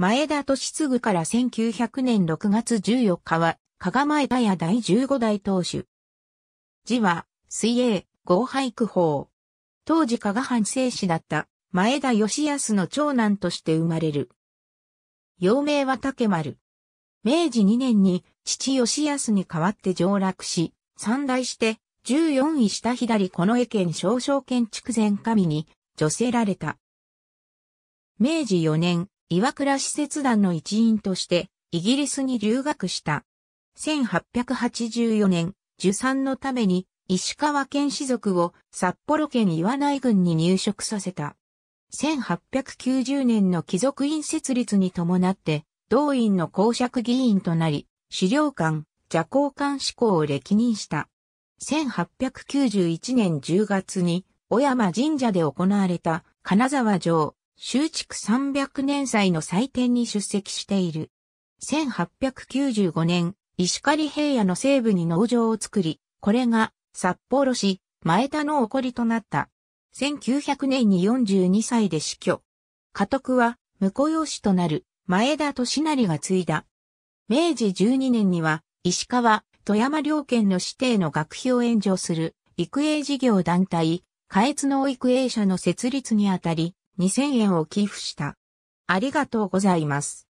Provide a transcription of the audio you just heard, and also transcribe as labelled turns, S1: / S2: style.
S1: 前田利次から1900年6月14日は、加賀前田屋第15代当主。字は、水泳、合俳句法。当時加賀藩政師だった前田義康の長男として生まれる。幼名は竹丸。明治2年に父義康に代わって上洛し、三代して14位下左この江県少々建築前神に女性られた。明治4年、岩倉使節団の一員として、イギリスに留学した。1884年、受賛のために、石川県士族を札幌県岩内郡に入植させた。1890年の貴族院設立に伴って、同院の公爵議員となり、資料館、蛇公館志向を歴任した。1891年10月に、小山神社で行われた金沢城修築300年祭の祭典に出席している。1895年、石狩平野の西部に農場を作り、これが札幌市前田の起こりとなった。1900年に42歳で死去。家督は婿養子となる前田利成が継いだ。明治12年には石川、富山両県の指定の学費を援助する育英事業団体、下越農育英社の設立にあたり、2000円を寄付した。ありが
S2: とうございます。